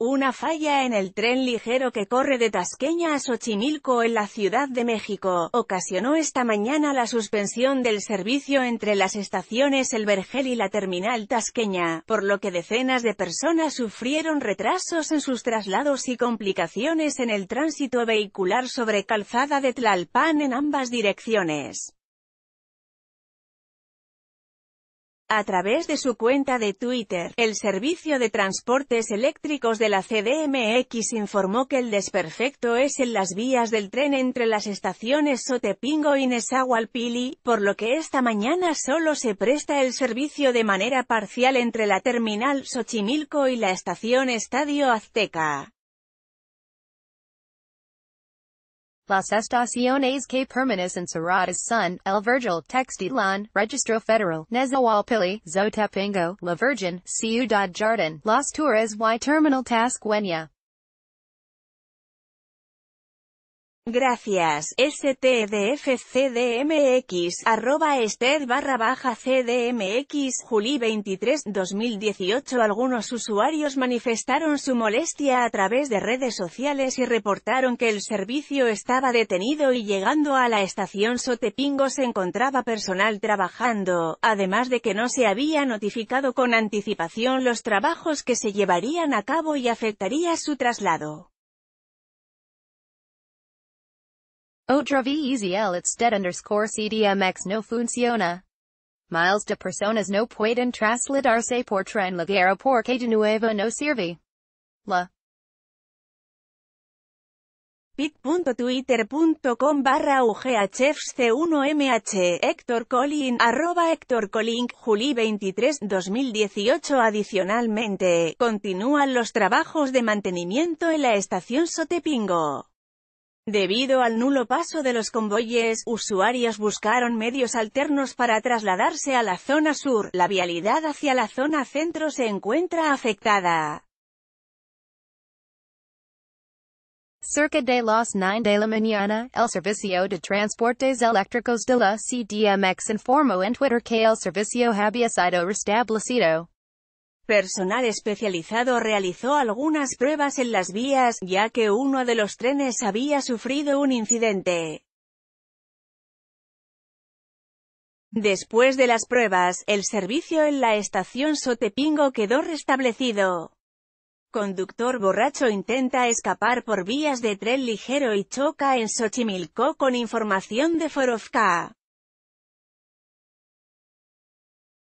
Una falla en el tren ligero que corre de Tasqueña a Xochimilco en la Ciudad de México, ocasionó esta mañana la suspensión del servicio entre las estaciones El Vergel y la terminal Tasqueña, por lo que decenas de personas sufrieron retrasos en sus traslados y complicaciones en el tránsito vehicular sobre calzada de Tlalpan en ambas direcciones. A través de su cuenta de Twitter, el Servicio de Transportes Eléctricos de la CDMX informó que el desperfecto es en las vías del tren entre las estaciones Sotepingo y Nezahualpili, por lo que esta mañana solo se presta el servicio de manera parcial entre la terminal Xochimilco y la estación Estadio Azteca. Las Estaciones que Permanecen Cerradas Sun, El Virgil, Textilan, Registro Federal, Nezahualpilli, Zotepengo, La Virgen, Ciudad Jardin, Las Torres y Terminal Tasqueña. Gracias, stdfcdmx, arroba ester barra baja cdmx, Juli 23, 2018 Algunos usuarios manifestaron su molestia a través de redes sociales y reportaron que el servicio estaba detenido y llegando a la estación Sotepingo se encontraba personal trabajando, además de que no se había notificado con anticipación los trabajos que se llevarían a cabo y afectaría su traslado. Otra vez el its dead underscore CDMX no funciona. Miles de personas no pueden trasladarse por tren ligero porque de nuevo no sirve. La Pic.twitter.com barra ughfc1mh Héctor Colin arroba Héctor Juli 23 2018 Adicionalmente, continúan los trabajos de mantenimiento en la estación Sotepingo. Debido al nulo paso de los convoyes, usuarios buscaron medios alternos para trasladarse a la zona sur. La vialidad hacia la zona centro se encuentra afectada. Cerca de las 9 de la mañana, el Servicio de Transportes Eléctricos de la CDMX informó en Twitter que el servicio había sido restablecido. Personal especializado realizó algunas pruebas en las vías, ya que uno de los trenes había sufrido un incidente. Después de las pruebas, el servicio en la estación Sotepingo quedó restablecido. Conductor borracho intenta escapar por vías de tren ligero y choca en Xochimilco con información de Forofka.